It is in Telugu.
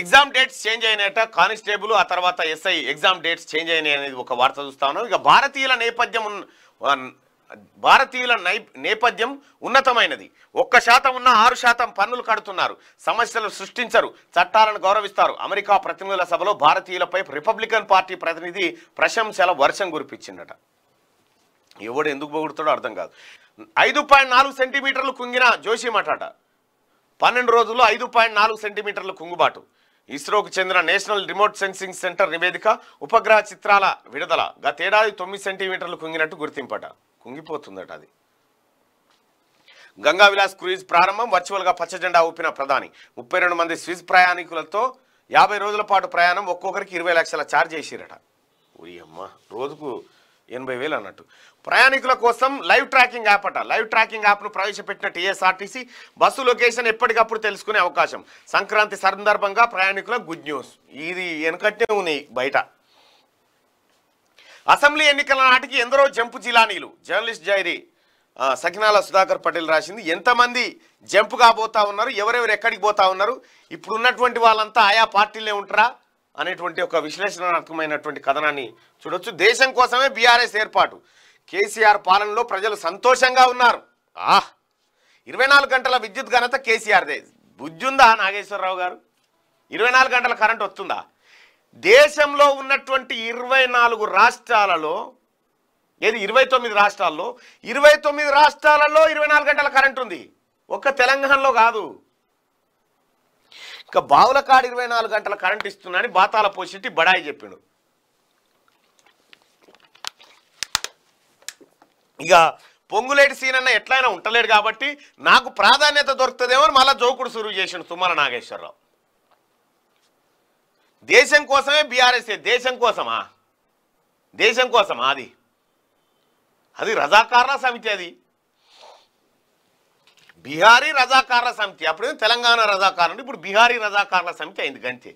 ఎగ్జామ్ డేట్స్ చేంజ్ అయినట కానిస్టేబుల్ ఆ తర్వాత ఎస్ఐ ఎగ్జామ్ డేట్స్ చేంజ్ అయినాయి అనేది ఒక వార్త చూస్తా ఉన్నాం ఇక భారతీయుల నేపథ్యం భారతీయుల నేపథ్యం ఉన్నతమైనది ఒక్క శాతం ఉన్న ఆరు శాతం పన్నులు కడుతున్నారు సమస్యలు సృష్టించరు చట్టాలను గౌరవిస్తారు అమెరికా ప్రతినిధుల సభలో భారతీయులపై రిపబ్లికన్ పార్టీ ప్రతినిధి ప్రశంసల వర్షం కురిపించిందట ఎవడు ఎందుకు పోగొడుతాడో అర్థం కాదు ఐదు పాయింట్ నాలుగు సెంటీమీటర్లు కుంగిన జోషి మాట్లాడ పన్నెండు రోజుల్లో ఐదు పాయింట్ నాలుగు సెంటీమీటర్ల కుంగుబాటు ఇస్రోకు చెందిన నేషనల్ రిమోట్ సెన్సింగ్ సెంటర్ నివేదిక ఉపగ్రహ చిత్రాల విడుదల గతేడాది తొమ్మిది సెంటీమీటర్లు కుంగినట్టు గుర్తింపట కుంగిపోతుందట అది గంగా విలాస్ క్రూయిజ్ ప్రారంభం వర్చువల్గా పచ్చజెండా ఊపిన ప్రధాని ముప్పై రెండు మంది స్విస్ ప్రయాణికులతో యాభై రోజుల పాటు ప్రయాణం ఒక్కొక్కరికి ఇరవై లక్షల ఛార్జ్ చేసిరట ఉయ్యమ్మ రోజుకు ఎనభై వేలు అన్నట్టు ప్రయాణికుల కోసం లైవ్ ట్రాకింగ్ యాప్ అట లైవ్ ట్రాకింగ్ యాప్ను ప్రవేశపెట్టిన టీఎస్ఆర్టీసీ బస్సు లొకేషన్ ఎప్పటికప్పుడు తెలుసుకునే అవకాశం సంక్రాంతి సందర్భంగా ప్రయాణికుల గుడ్ న్యూస్ ఇది వెనకట్టే ఉన్నాయి బయట అసెంబ్లీ ఎన్నికల నాటికి ఎందరో జంపు జిలానీలు జర్నలిస్ట్ జైరీ సకినాల సుధాకర్ పటేల్ రాసింది ఎంతమంది జంపుగా పోతా ఉన్నారు ఎవరెవరు ఎక్కడికి పోతా ఉన్నారు ఇప్పుడున్నటువంటి వాళ్ళంతా ఆయా పార్టీలే ఉంటారా అనేటువంటి ఒక విశ్లేషణాత్మకమైనటువంటి కథనాన్ని చూడొచ్చు దేశం కోసమే బీఆర్ఎస్ ఏర్పాటు కేసీఆర్ పాలనలో ప్రజలు సంతోషంగా ఉన్నారు ఆహ్ ఇరవై గంటల విద్యుత్ ఘనత కేసీఆర్దే బుజ్జుందా నాగేశ్వరరావు గారు ఇరవై గంటల కరెంట్ వస్తుందా దేశంలో ఉన్నటువంటి ఇరవై నాలుగు రాష్ట్రాలలో ఏది ఇరవై తొమ్మిది రాష్ట్రాల్లో ఇరవై తొమ్మిది రాష్ట్రాలలో ఇరవై నాలుగు గంటల కరెంట్ ఉంది ఒక్క తెలంగాణలో కాదు ఇక బావుల కాడ ఇరవై నాలుగు గంటల కరెంట్ ఇస్తున్నాని బాతాల పోషెట్టి బడాయి చెప్పిండు ఇక పొంగులేటి అన్న ఎట్లయినా ఉంటలేడు కాబట్టి నాకు ప్రాధాన్యత దొరుకుతుందేమో అని మళ్ళా జోకుడు సురువు చేసిండు సుమార నాగేశ్వరరావు దేశం కోసమే బీఆర్ఎస్ దేశం కోసమా దేశం కోసమా అది అది రజాకారణ సమితి అది బీహారీ రజాకారుల సమితి అప్పుడు తెలంగాణ రజాకారులు ఇప్పుడు బీహారీ రజాకారుల సమితి అయింది గంతే